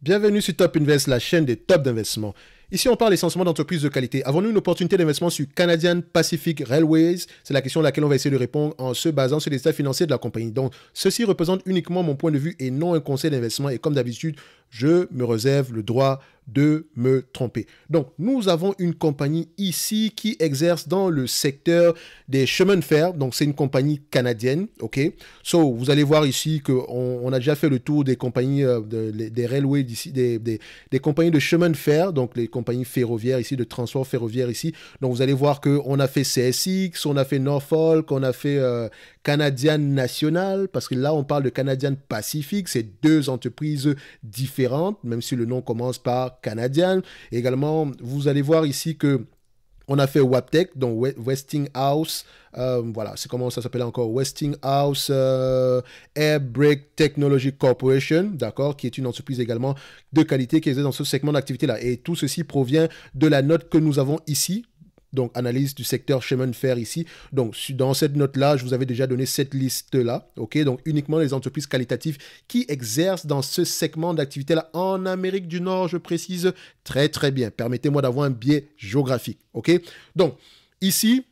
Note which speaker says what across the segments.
Speaker 1: Bienvenue sur Top Invest, la chaîne des tops d'investissement. Ici, on parle essentiellement d'entreprises de qualité. Avons-nous une opportunité d'investissement sur Canadian Pacific Railways C'est la question à laquelle on va essayer de répondre en se basant sur les états financiers de la compagnie. Donc, ceci représente uniquement mon point de vue et non un conseil d'investissement. Et comme d'habitude, je me réserve le droit de me tromper. Donc, nous avons une compagnie ici qui exerce dans le secteur des chemins de fer. Donc, c'est une compagnie canadienne, ok So, vous allez voir ici qu'on on a déjà fait le tour des compagnies, euh, de, des railways d'ici, des, compagnies de chemins de fer, donc les compagnies ferroviaires ici, de transport ferroviaire ici. Donc, vous allez voir qu'on a fait CSX, on a fait Norfolk, on a fait euh, Canadian National, parce que là, on parle de Canadian Pacific, c'est deux entreprises différentes même si le nom commence par Canadien, Également, vous allez voir ici que on a fait WapTech, donc Westinghouse, euh, voilà, c'est comment ça s'appelle encore, Westinghouse euh, Air Brake Technology Corporation, d'accord, qui est une entreprise également de qualité qui est dans ce segment d'activité-là. Et tout ceci provient de la note que nous avons ici, donc analyse du secteur chemin de fer ici. Donc dans cette note-là, je vous avais déjà donné cette liste-là, ok Donc uniquement les entreprises qualitatives qui exercent dans ce segment d'activité-là en Amérique du Nord, je précise très très bien. Permettez-moi d'avoir un biais géographique, ok Donc ici,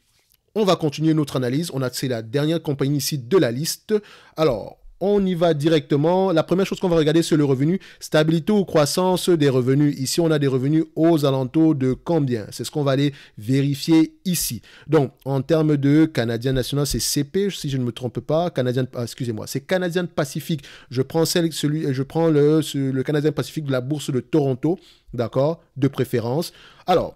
Speaker 1: on va continuer notre analyse. On a c'est la dernière compagnie ici de la liste. Alors on y va directement. La première chose qu'on va regarder, c'est le revenu. Stabilité ou croissance des revenus. Ici, on a des revenus aux alentours de combien C'est ce qu'on va aller vérifier ici. Donc, en termes de Canadien National, c'est CP, si je ne me trompe pas. Canadien, ah, excusez-moi, c'est Canadien Pacifique. Je prends, celui, je prends le Canadien Pacifique de la bourse de Toronto, d'accord De préférence. Alors,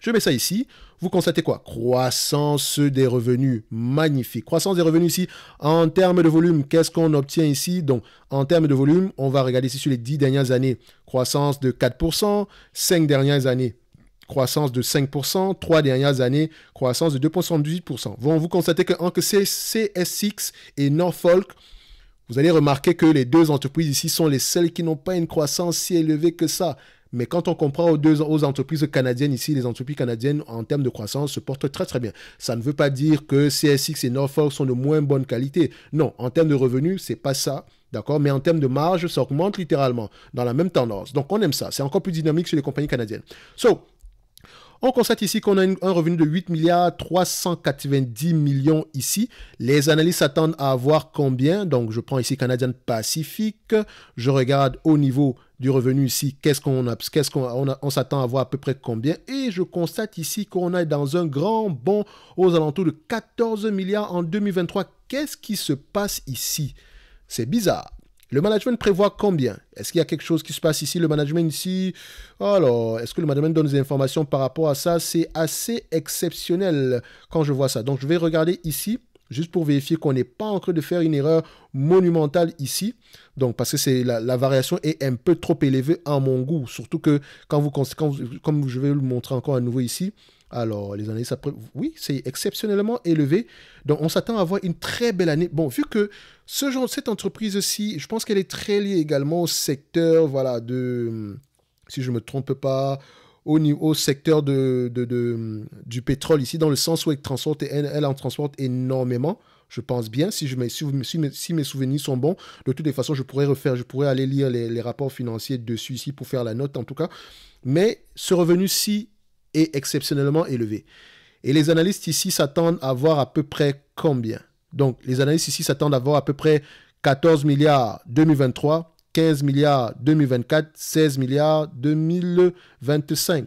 Speaker 1: je mets ça ici vous constatez quoi Croissance des revenus, magnifique. Croissance des revenus ici, en termes de volume, qu'est-ce qu'on obtient ici Donc, en termes de volume, on va regarder ici sur les 10 dernières années, croissance de 4%, 5 dernières années, croissance de 5%, 3 dernières années, croissance de 2,78%. Bon, vous constatez que CSX et Norfolk, vous allez remarquer que les deux entreprises ici sont les seules qui n'ont pas une croissance si élevée que ça. Mais quand on comprend aux, entreprises canadiennes ici, les entreprises canadiennes en termes de croissance se portent très très bien. Ça ne veut pas dire que CSX et Norfolk sont de moins bonne qualité. Non, en termes de revenus, ce n'est pas ça. D'accord Mais en termes de marge, ça augmente littéralement dans la même tendance. Donc on aime ça. C'est encore plus dynamique sur les compagnies canadiennes. So, on constate ici qu'on a un revenu de 8 milliards 390 millions ici. Les analystes s'attendent à avoir combien Donc je prends ici Canadian Pacific. Je regarde au niveau du revenu ici. Qu'est-ce qu'on a Qu'est-ce qu'on s'attend à voir à peu près combien Et je constate ici qu'on est dans un grand bond aux alentours de 14 milliards en 2023. Qu'est-ce qui se passe ici C'est bizarre. Le management prévoit combien Est-ce qu'il y a quelque chose qui se passe ici Le management ici Alors, est-ce que le management donne des informations par rapport à ça C'est assez exceptionnel quand je vois ça. Donc, je vais regarder ici juste pour vérifier qu'on n'est pas en train de faire une erreur monumentale ici. Donc, parce que c'est la, variation est un peu trop élevée à mon goût. Surtout que quand vous, comme je vais le montrer encore à nouveau ici, alors les années ça oui, c'est exceptionnellement élevé. Donc, on s'attend à avoir une très belle année. Bon, vu que ce genre, cette entreprise-ci, je pense qu'elle est très liée également au secteur, voilà, de, si je ne me trompe pas, au, secteur de, du pétrole ici, dans le sens où elle, transporte, elle, elle en transporte énormément. Je pense bien, si, je, si, si, mes, souvenirs sont bons, de toutes les façons, je pourrais refaire, je pourrais aller lire les, les rapports financiers dessus ici pour faire la note en tout cas. Mais ce revenu-ci est exceptionnellement élevé. Et les analystes ici s'attendent à voir à peu près combien Donc, les analystes ici s'attendent à voir à peu près 14 milliards 2023, 15 milliards 2024, 16 milliards 2025.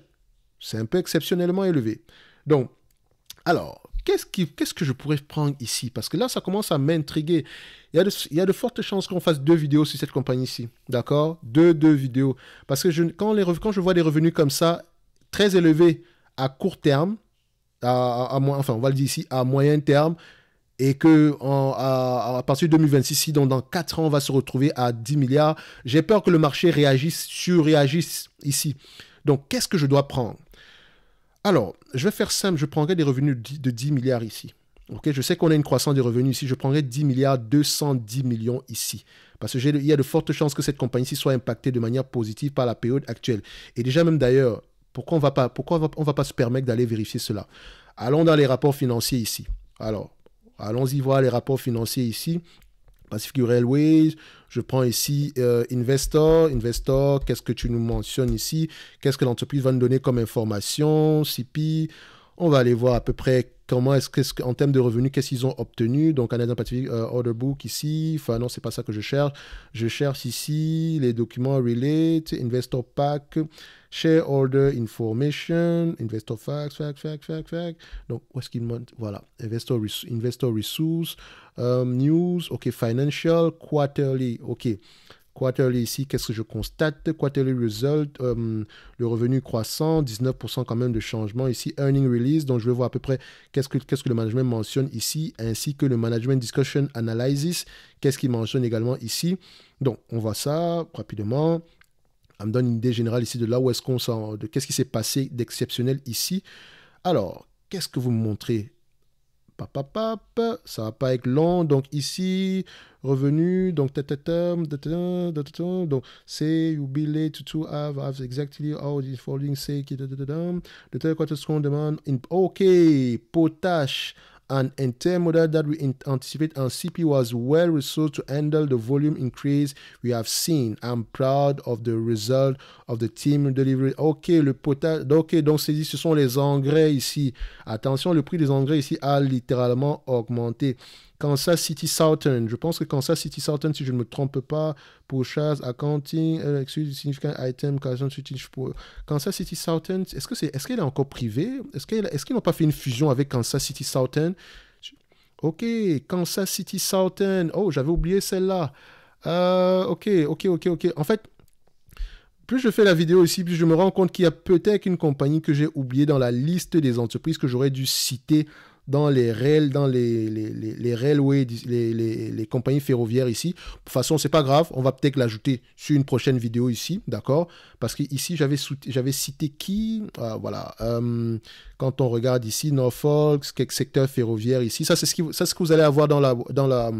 Speaker 1: C'est un peu exceptionnellement élevé. Donc, alors, qu'est-ce, que je pourrais prendre ici Parce que là, ça commence à m'intriguer. Il y, a de, fortes chances qu'on fasse deux vidéos sur cette compagnie ici. D'accord Deux, deux vidéos. Parce que je, quand, les, quand je vois des revenus comme ça, très élevés à court terme, enfin, on va le dire ici, à moyen terme, et que partir de 2026, si dans, dans 4 ans on va se retrouver à 10 milliards, j'ai peur que le marché réagisse, surréagisse ici. Donc qu'est-ce que je dois prendre Alors, je vais faire simple, je prendrai des revenus de 10 milliards ici. ok je sais qu'on a une croissance des revenus ici, je prendrai 10 milliards 210 millions ici. Parce qu'il y a de fortes chances que cette compagnie-ci soit impactée de manière positive par la période actuelle. Et déjà même d'ailleurs, pourquoi on ne va pas se permettre d'aller vérifier cela Allons dans les rapports financiers ici. Alors, Allons-y voir les rapports financiers ici. Pacific Railways, je prends ici euh, Investor. Investor, qu'est-ce que tu nous mentionnes ici Qu'est-ce que l'entreprise va nous donner comme information CPI, on va aller voir à peu près comment est-ce qu'en termes de revenus, qu'est-ce qu'ils ont obtenu. Donc, Canadian Pacific euh, Order Book ici. Enfin, non, c'est pas ça que je cherche. Je cherche ici les documents relate, Investor Pack. Shareholder information, investor facts, facts, facts, facts, facts. Donc, où est-ce qu'il Voilà, investor, resource, euh, news, OK, financial, quarterly, OK. Quarterly ici, qu'est-ce que je constate Quarterly result, euh, le revenu croissant, 19% quand même de changement ici. Earning release, donc je vais voir à peu près qu'est-ce que le management mentionne ici, ainsi que le management discussion analysis, qu'est-ce qu'il mentionne également ici. Donc on voit ça rapidement elle me donne une idée générale ici de là où est-ce qu'on s'en... de qu'est-ce qui s'est passé d'exceptionnel ici. Alors, qu'est-ce que vous me montrez ça va pas être long. Donc ici, revenu, donc donc c'est you be late to have, have exactly how the folding say qui ce qu'on demande. Ok, potache. An intermodal that we anticipate and CP was well resourced to handle the volume increase we have seen. I'm proud of the result of the team delivery. Ok, le potage. Ok, donc c'est dit, ce sont les engrais ici. Attention, le prix des engrais ici a littéralement augmenté. Kansas City Southern. Je pense que Kansas City Southern, si je ne me trompe pas, pour Charles Accounting, excuse significant item, Kansas City Southern, est-ce que c'est, est-ce qu'elle est encore privée Est-ce est qu'ils n'ont pas fait une fusion avec Kansas City Southern Ok, Kansas City Southern. Oh, j'avais oublié celle-là. Euh, ok, ok, ok, ok. En fait, plus je fais la vidéo ici, plus je me rends compte qu'il y a peut-être une compagnie que j'ai oubliée dans la liste des entreprises que j'aurais dû citer dans les rails, dans les, les, les, les railways, les, les, compagnies ferroviaires ici. De toute façon, c'est pas grave, on va peut-être l'ajouter sur une prochaine vidéo ici, d'accord Parce qu'ici, j'avais, j'avais cité qui ah, Voilà, euh, quand on regarde ici, Norfolk, quelques secteurs ferroviaires ici, ça c'est, ce ce que vous allez avoir dans la, dans la,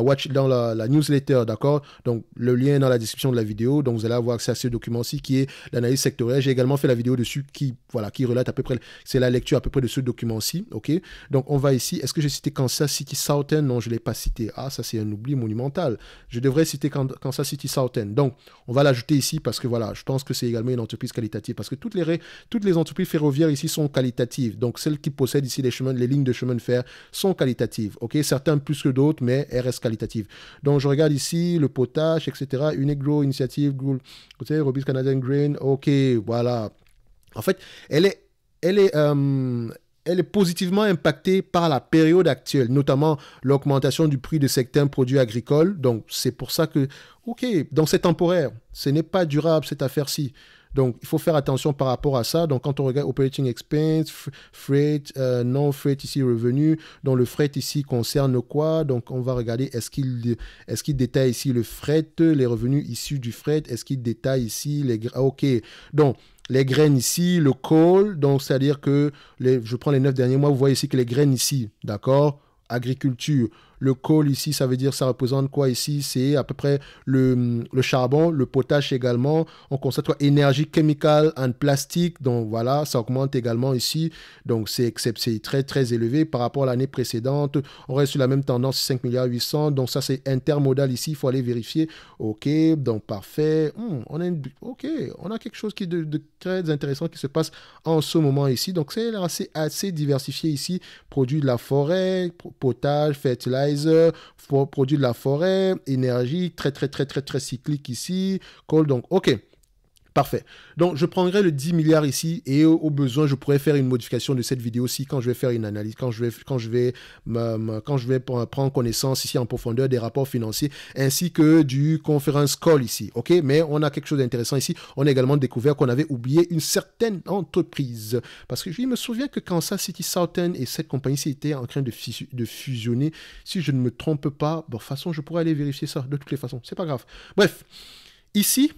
Speaker 1: watch, dans la, newsletter, d'accord Donc, le lien dans la description de la vidéo. Donc, vous allez avoir accès à ce document-ci qui est l'analyse sectorielle. J'ai également fait la vidéo dessus qui, voilà, qui relate à peu près, c'est la lecture à peu près de ce document-ci, ok Donc, on va ici. Est-ce que j'ai cité Kansas City Southern Non, je l'ai pas cité. Ah, ça, c'est un oubli monumental. Je devrais citer Kansas City Southern. Donc, on va l'ajouter ici parce que, voilà, je pense que c'est également une entreprise qualitative parce que toutes les, toutes les entreprises ferroviaires ici sont qualitatives. Donc, celles qui possèdent ici les chemins, les lignes de chemin de fer sont qualitatives, ok Certains plus que d'autres, mais qualitative Donc, je regarde ici le potage, etc. Grow Initiative, savez, Canadian Grain, ok, voilà. En fait, elle est, elle est, euh, elle est positivement impactée par la période actuelle, notamment l'augmentation du prix de certains produits agricoles. Donc, c'est pour ça que, ok, donc c'est temporaire, ce n'est pas durable cette affaire-ci. Donc, il faut faire attention par rapport à ça. Donc, quand on regarde operating expense, freight, euh, non freight ici, revenu, donc le freight ici concerne quoi Donc, on va regarder est-ce qu'il est qu'il détaille ici le Freight », les revenus issus du Freight est-ce qu'il détaille ici les... Ah, ok, donc les graines ici, le call, donc c'est-à-dire que je prends les neuf derniers mois, vous voyez ici que les graines ici, d'accord Agriculture, le coal ici, ça veut dire, ça représente quoi ici C'est à peu près le, charbon, le potage également. On constate quoi Énergie chemical and plastique. Donc voilà, ça augmente également ici. Donc c'est très très élevé par rapport à l'année précédente. On reste sur la même tendance, 5,8 milliards Donc ça c'est intermodal ici, il faut aller vérifier. OK, donc parfait. Hmm, on a OK, on a quelque chose qui de, très intéressant qui se passe en ce moment ici. Donc c'est assez, assez diversifié ici. Produit de la forêt, potage, fertilizer produit de la forêt, énergie, très, très, très, très, très cyclique ici, coal. Donc, OK. Parfait. Donc, je prendrai le 10 milliards ici et au, besoin, je pourrais faire une modification de cette vidéo aussi quand je vais faire une analyse, quand je vais, quand je vais, quand je vais prendre connaissance ici en profondeur des rapports financiers ainsi que du conference call ici. OK? Mais on a quelque chose d'intéressant ici. On a également découvert qu'on avait oublié une certaine entreprise. Parce que je me souviens que Kansas City Southern et cette compagnie-ci étaient en train de, de fusionner. Si je ne me trompe pas, bon, de toute façon, je pourrais aller vérifier ça de toutes les façons. C'est pas grave. Bref. Ici,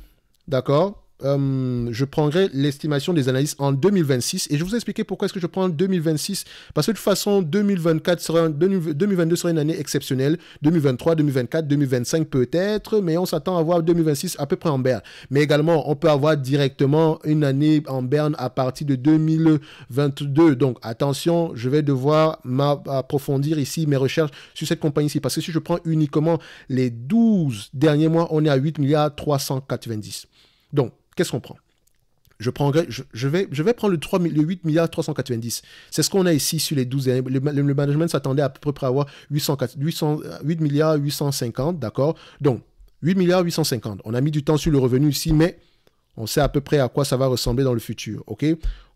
Speaker 1: d'accord? je prendrai l'estimation des analyses en 2026. Et je vais vous expliquer pourquoi est-ce que je prends 2026. Parce que de toute façon, 2024 sera, 2022 sera une année exceptionnelle. 2023, 2024, 2025 peut-être, mais on s'attend à voir 2026 à peu près en berne. Mais également, on peut avoir directement une année en berne à partir de 2022. Donc attention, je vais devoir m'approfondir ici mes recherches sur cette compagnie ici. Parce que si je prends uniquement les 12 derniers mois, on est à 8 milliards 390. Donc, Qu'est-ce qu'on prend je, vais, prendre le, 3, milliards 390. C'est ce qu'on a ici sur les 12 Le, le management s'attendait à peu près à avoir 800, 850, euh, d'accord Donc, 8 On a mis du temps sur le revenu ici, mais on sait à peu près à quoi ça va ressembler dans le futur, ok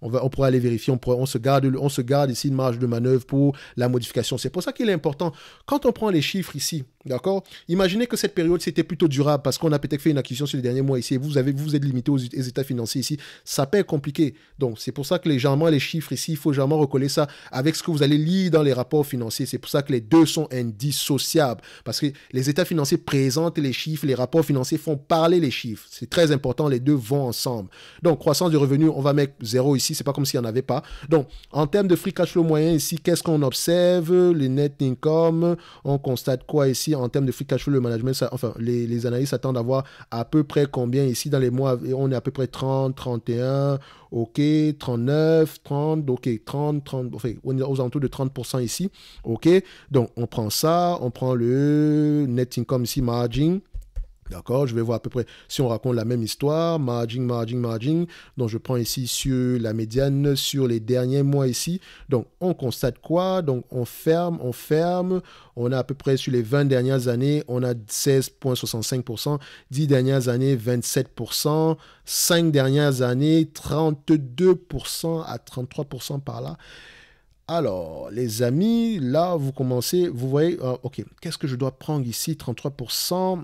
Speaker 1: on, va, aller vérifier, on, se garde, on se garde ici une marge de manœuvre pour la modification. C'est pour ça qu'il est important. Quand on prend les chiffres ici, d'accord Imaginez que cette période, c'était plutôt durable parce qu'on a peut-être fait une acquisition sur les derniers mois ici vous, avez, vous êtes limité aux, états financiers ici. Ça peut être compliqué. Donc, c'est pour ça que légèrement, les chiffres ici, il faut légèrement recoller ça avec ce que vous allez lire dans les rapports financiers. C'est pour ça que les deux sont indissociables parce que les états financiers présentent les chiffres, les rapports financiers font parler les chiffres. C'est très important, les deux vont ensemble. Donc, croissance du revenu, on va mettre zéro ici c'est pas comme s'il n'y en avait pas. Donc, en termes de free cash flow moyen ici, qu'est-ce qu'on observe Les net income, on constate quoi ici En termes de free cash flow, le management, ça, enfin, les, les analystes attendent d'avoir à peu près combien ici dans les mois, on est à peu près 30, 31, ok, 39, 30, ok, 30, 30, enfin, on est aux alentours de 30% ici, ok. Donc, on prend ça, on prend le net income ici, margin, D'accord Je vais voir à peu près, si on raconte la même histoire, margin, margin, margin, donc je prends ici sur la médiane, sur les derniers mois ici. Donc, on constate quoi Donc, on ferme, on ferme. On a à peu près sur les 20 dernières années, on a 16,65%. 10 dernières années, 27%. 5 dernières années, 32% à 33% par là. Alors, les amis, là, vous commencez, vous voyez, euh, ok, qu'est-ce que je dois prendre ici 33%.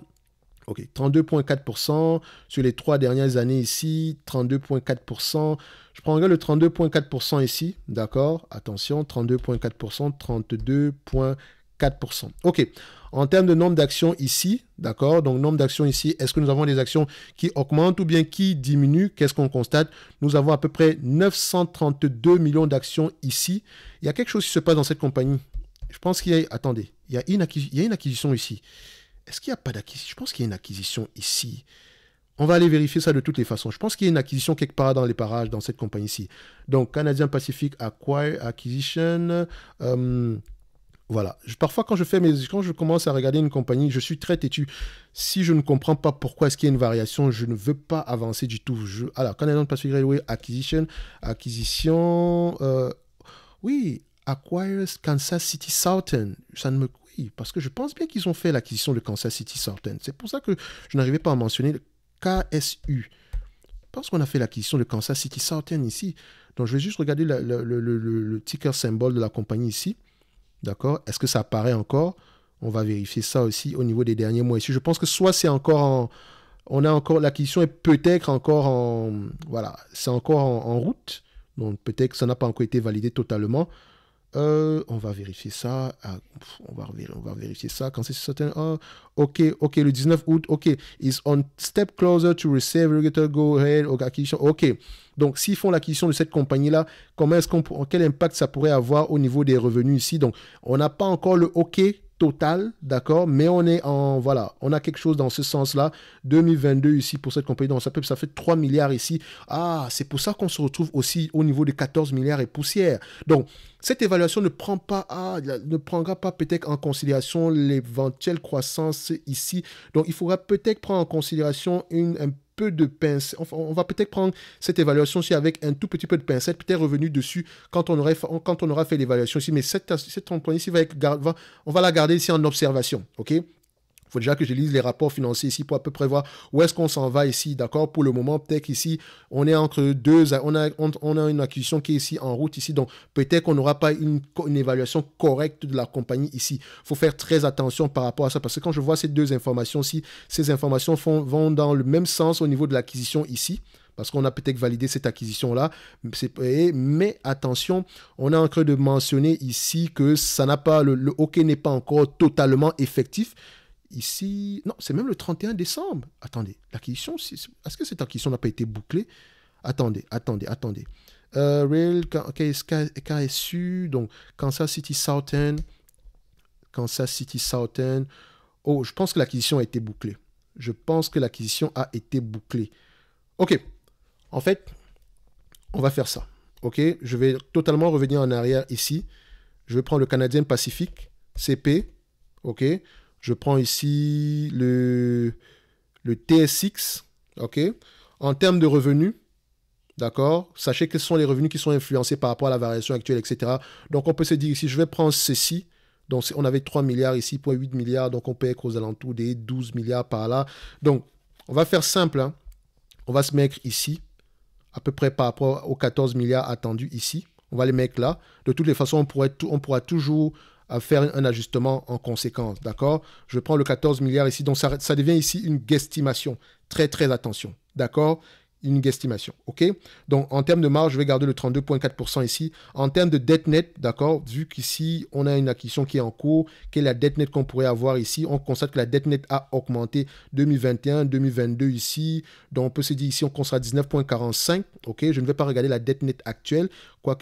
Speaker 1: Ok, 32,4% sur les trois dernières années ici, 32,4%. Je prends le 32,4% ici, d'accord Attention, 32,4%, 32,4%. Ok, en termes de nombre d'actions ici, d'accord Donc, nombre d'actions ici, est-ce que nous avons des actions qui augmentent ou bien qui diminuent Qu'est-ce qu'on constate Nous avons à peu près 932 millions d'actions ici. Il y a quelque chose qui se passe dans cette compagnie. Je pense qu'il y a... Attendez, il une, il y a une acquisition ici. Est-ce qu'il n'y a pas d'acquisition Je pense qu'il y a une acquisition ici. On va aller vérifier ça de toutes les façons. Je pense qu'il y a une acquisition quelque part dans les parages, dans cette compagnie-ci. Donc, Canadian Pacific Acquire Acquisition. Euh, voilà. parfois, quand je fais mes, quand je commence à regarder une compagnie, je suis très têtu. Si je ne comprends pas pourquoi est-ce qu'il y a une variation, je ne veux pas avancer du tout. alors, Canadian Pacific Railway Acquisition, acquisition. Euh, oui, Acquires Kansas City Southern. Ça ne me parce que je pense bien qu'ils ont fait l'acquisition de Kansas City Southern. C'est pour ça que je n'arrivais pas à mentionner le KSU. Je pense qu'on a fait l'acquisition de Kansas City Southern ici. Donc, je vais juste regarder le, ticker symbole de la compagnie ici. D'accord Est-ce que ça apparaît encore On va vérifier ça aussi au niveau des derniers mois ici. Je pense que soit c'est encore en... On a encore... L'acquisition est peut-être encore en... Voilà, c'est encore en, en route. Donc, peut-être que ça n'a pas encore été validé totalement. Euh, on va vérifier ça. Ah, on, va, on va vérifier ça. Quand c'est certain. Ah, ok, ok, le 19 août. Ok, is on step closer to receive regulator go ahead. Ok. Donc, s'ils font l'acquisition de cette compagnie-là, comment est-ce qu'on, quel impact ça pourrait avoir au niveau des revenus ici Donc, on n'a pas encore le ok total, d'accord, mais on est en, voilà, on a quelque chose dans ce sens-là, 2022 ici pour cette compagnie, donc ça, peut, ça fait 3 milliards ici, ah, c'est pour ça qu'on se retrouve aussi au niveau de 14 milliards et poussière donc cette évaluation ne, prend pas ne prendra pas peut-être en considération l'éventuelle croissance ici. Donc, il faudra peut-être prendre en considération un peu de pince. on va peut-être prendre cette évaluation aussi avec un tout petit peu de pincette, peut-être revenu dessus quand on, aurait, quand on aura fait l'évaluation ici. Mais cette, cette ici on va la garder ici en observation. OK faut déjà que je lise les rapports financiers ici pour à peu près voir où est-ce qu'on s'en va ici, d'accord Pour le moment, peut-être qu'ici, on est entre deux, on a, une acquisition qui est ici en route ici, donc peut-être qu'on n'aura pas une, évaluation correcte de la compagnie ici. Il faut faire très attention par rapport à ça, parce que quand je vois ces deux informations-ci, ces informations vont dans le même sens au niveau de l'acquisition ici parce qu'on a peut-être validé cette acquisition-là. Mais attention, on est en train de mentionner ici que ça n'a pas, le, le hockey n'est pas encore totalement effectif ici. Non, c'est même le 31 décembre. Attendez, l'acquisition, est-ce que cette acquisition n'a pas été bouclée Attendez, attendez, attendez. Euh, Real, KSU, donc Kansas City Southern. Kansas City Southern. Oh, je pense que l'acquisition a été bouclée. Je pense que l'acquisition a été bouclée. Ok. En fait, on va faire ça. Ok. Je vais totalement revenir en arrière ici. Je vais prendre le Canadien Pacifique, CP. Ok. Je prends ici le, TSX. OK En termes de revenus, D'accord Sachez quels sont les revenus qui sont influencés par rapport à la variation actuelle, etc. Donc on peut se dire ici, je vais prendre ceci. Donc on avait 3 milliards ici, 8 milliards. Donc on peut être aux alentours des 12 milliards par là. Donc on va faire simple. Hein. On va se mettre ici, à peu près par rapport aux 14 milliards attendus ici. On va les mettre là. De toutes les façons, on, pourrait on pourra toujours à faire un ajustement en conséquence. D'accord Je prends le 14 milliards ici, donc ça, ça devient ici une guestimation. Très, très attention. D'accord une estimation, OK Donc, en termes de marge, je vais garder le 32,4% ici. En termes de dette net, d'accord Vu qu'ici, on a une acquisition qui est en cours, quelle est la dette nette qu'on pourrait avoir ici On constate que la dette nette a augmenté 2021, 2022 ici. Donc, on peut se dire ici, on constate 19,45. OK Je ne vais pas regarder la dette nette actuelle.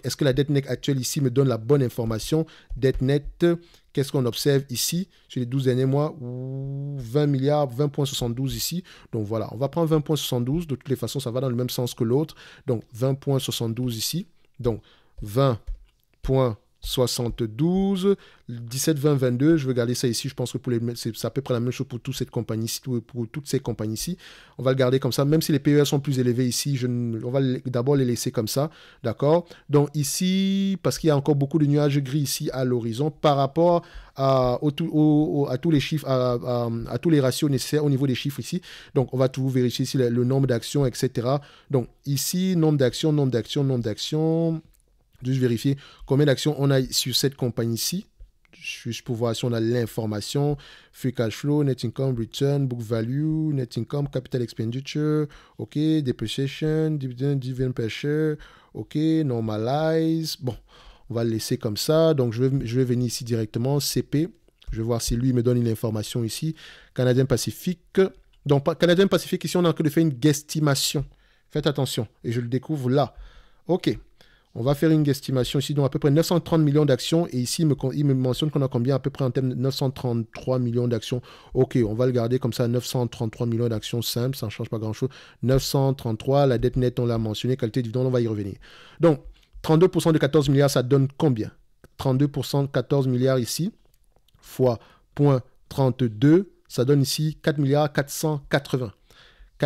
Speaker 1: Est-ce que la dette net actuelle ici me donne la bonne information Dette nette Qu'est-ce qu'on observe ici sur les 12 derniers mois 20 milliards, 20,72 ici. Donc voilà, on va prendre 20,72. De toutes les façons, ça va dans le même sens que l'autre. Donc 20,72 ici. Donc 20,72 72, 17, 20, 22. Je vais garder ça ici. Je pense que pour les, c'est à peu près la même chose pour, cette compagnie, pour toutes ces compagnies-ci. On va le garder comme ça. Même si les PEA sont plus élevés ici, je, on va d'abord les laisser comme ça. D'accord Donc ici, parce qu'il y a encore beaucoup de nuages gris ici à l'horizon, par rapport à, tous les chiffres, à, tous les ratios nécessaires au niveau des chiffres ici. Donc on va tout vérifier ici, le nombre d'actions, etc. Donc ici, nombre d'actions, nombre d'actions, nombre d'actions Juste vérifier combien d'actions on a sur cette compagnie-ci. Juste pour voir si on a l'information. Free cash flow, net income, return, book value, net income, capital expenditure. OK, depreciation, dividend, dividend per OK, normalize. Bon, on va le laisser comme ça. Donc, je vais, venir ici directement. CP. Je vais voir si lui me donne une information ici. Canadien Pacifique. Donc, Canadien Pacifique, ici, on a que de faire une guestimation. Faites attention. Et je le découvre là. OK. On va faire une estimation ici, donc à peu près 930 millions d'actions. Et ici, il me, mentionne qu'on a combien à peu près en termes de 933 millions d'actions. Ok, on va le garder comme ça, 933 millions d'actions simples, ça ne change pas grand-chose. 933, la dette nette, on l'a mentionné, qualité du dividende, on va y revenir. Donc, 32% de 14 milliards, ça donne combien 32% de 14 milliards ici, fois 0.32, ça donne ici 4 milliards 480.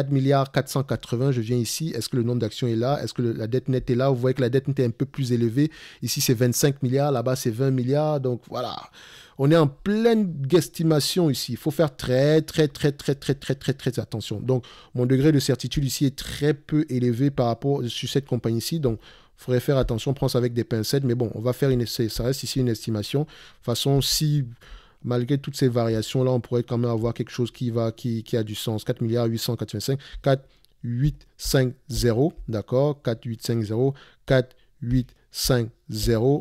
Speaker 1: 4 milliards 480, je viens ici, est-ce que le nombre d'actions est là Est-ce que la dette nette est là Vous voyez que la dette nette est un peu plus élevée. Ici, c'est 25 milliards, là-bas, c'est 20 milliards. Donc voilà, on est en pleine guestimation ici. Il faut faire très, très, très, très, très, très, très, très attention. Donc, mon degré de certitude ici est très peu élevé par rapport sur cette compagnie ici. Donc, il faudrait faire attention, on prend ça avec des pincettes. Mais bon, on va faire une, ça reste ici une estimation. De toute façon, si malgré toutes ces variations-là, on pourrait quand même avoir quelque chose qui, va, qui, a du sens. 4 milliards d'accord 4850 4850.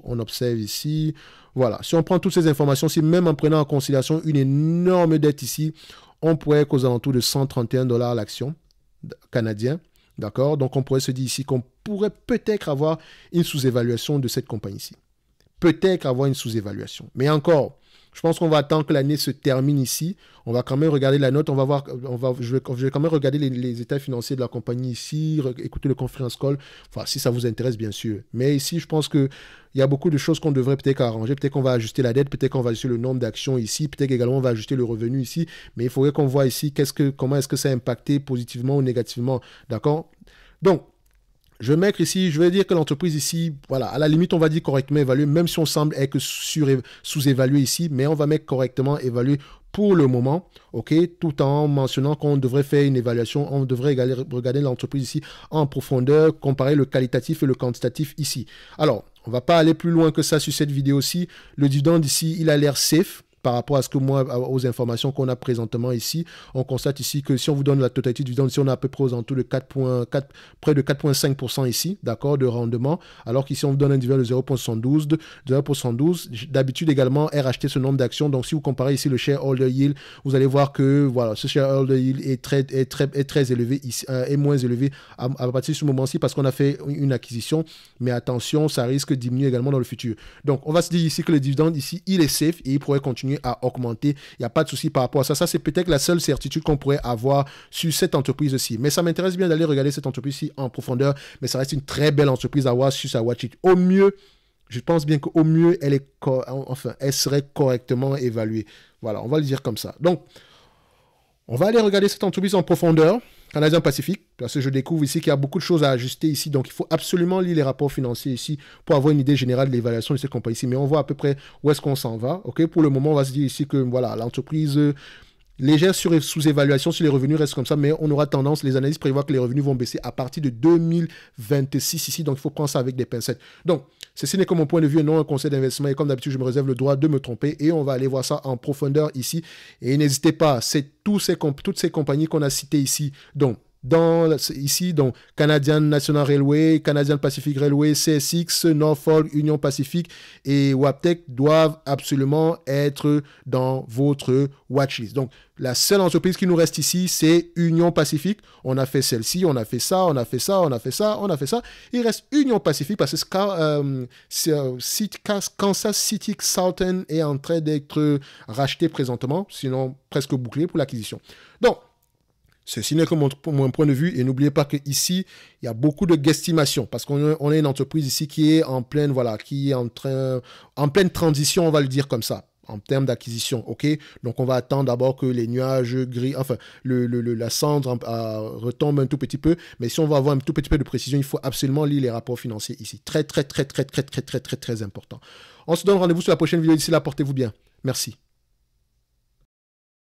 Speaker 1: on observe ici. Voilà, si on prend toutes ces informations, si même en prenant en considération une énorme dette ici, on pourrait être aux alentours de 131 dollars l'action canadien. D'accord Donc on pourrait se dire ici qu'on pourrait peut-être avoir une sous-évaluation de cette compagnie ici. Peut-être avoir une sous-évaluation. Mais encore, je pense qu'on va attendre que l'année se termine ici. On va quand même regarder la note. On va voir, on va, je, vais, quand même regarder les, états financiers de la compagnie ici, écouter le conference call. Enfin, si ça vous intéresse, bien sûr. Mais ici, je pense qu'il y a beaucoup de choses qu'on devrait peut-être arranger. Peut-être qu'on va ajuster la dette, peut-être qu'on va ajuster le nombre d'actions ici, peut-être également on va ajuster le revenu ici. Mais il faudrait qu'on voit ici que, comment est-ce que ça a impacté positivement ou négativement. D'accord Donc, je vais mettre ici, je vais dire que l'entreprise ici, voilà, à la limite, on va dire correctement évaluée, même si on semble être sous-évalué ici, mais on va mettre correctement évalué pour le moment, ok, tout en mentionnant qu'on devrait faire une évaluation, on devrait regarder l'entreprise ici en profondeur, comparer le qualitatif et le quantitatif ici. Alors, on va pas aller plus loin que ça sur cette vidéo-ci. Le dividende ici, il a l'air safe par rapport à ce que moi, aux informations qu'on a présentement ici, on constate ici que si on vous donne la totalité du dividende, si on a à peu près aux alentours de 4.4 près de 4,5% ici, d'accord, de rendement, alors qu'ici on vous donne un dividende de 0,72, d'habitude également racheter ce nombre d'actions. Donc si vous comparez ici le shareholder yield, vous allez voir que voilà, ce shareholder yield est très, très, très élevé ici, euh, est moins élevé à, à partir de ce moment-ci parce qu'on a fait une acquisition. Mais attention, ça risque de diminuer également dans le futur. Donc on va se dire ici que le dividende ici, il est safe et il pourrait continuer à augmenter. Il n'y a pas de souci par rapport à ça. Ça, c'est peut-être la seule certitude qu'on pourrait avoir sur cette entreprise aussi. Mais ça m'intéresse bien d'aller regarder cette entreprise-ci en profondeur. Mais ça reste une très belle entreprise à voir sur sa watch it. Au mieux, je pense bien qu'au mieux, elle, est enfin, elle serait correctement évaluée. Voilà, on va le dire comme ça. Donc, on va aller regarder cette entreprise en profondeur, Canadien Pacifique, parce que je découvre ici qu'il y a beaucoup de choses à ajuster ici, donc il faut absolument lire les rapports financiers ici pour avoir une idée générale de l'évaluation de cette compagnie ici. Mais on voit à peu près où est-ce qu'on s'en va. Ok, pour le moment, on va se dire ici que voilà, l'entreprise Légère sous-évaluation sur les revenus restent comme ça, mais on aura tendance, les analyses prévoient que les revenus vont baisser à partir de 2026 ici, donc il faut prendre ça avec des pincettes. Donc, ceci n'est que mon point de vue non un conseil d'investissement, et comme d'habitude, je me réserve le droit de me tromper, et on va aller voir ça en profondeur ici. Et n'hésitez pas, c'est tous ces toutes ces compagnies qu'on a citées ici, donc ici, donc Canadian National Railway, Canadian Pacific Railway, CSX, Norfolk, Union Pacific et Waptec doivent absolument être dans votre watchlist. Donc, la seule entreprise qui nous reste ici, c'est Union Pacific. On a fait celle-ci, on a fait ça, on a fait ça, on a fait ça, on a fait ça. Il reste Union Pacific parce que euh, euh, Kansas City Southern est en train d'être racheté présentement, sinon presque bouclé pour l'acquisition. Donc, Ceci n'est que mon, point de vue et n'oubliez pas qu'ici, il y a beaucoup de guestimation parce qu'on on a une entreprise ici qui est en pleine, voilà, qui est en, train, en pleine transition, on va le dire comme ça en termes d'acquisition, ok Donc, on va attendre d'abord que les nuages gris, enfin, le, la cendre ah, retombe un tout petit peu. Mais si on veut avoir un tout petit peu de précision, il faut absolument lire les rapports financiers ici. Très, très, très, très, très, très, très, très, très, très important. On se donne rendez-vous sur la prochaine vidéo. D'ici là, portez-vous bien. Merci.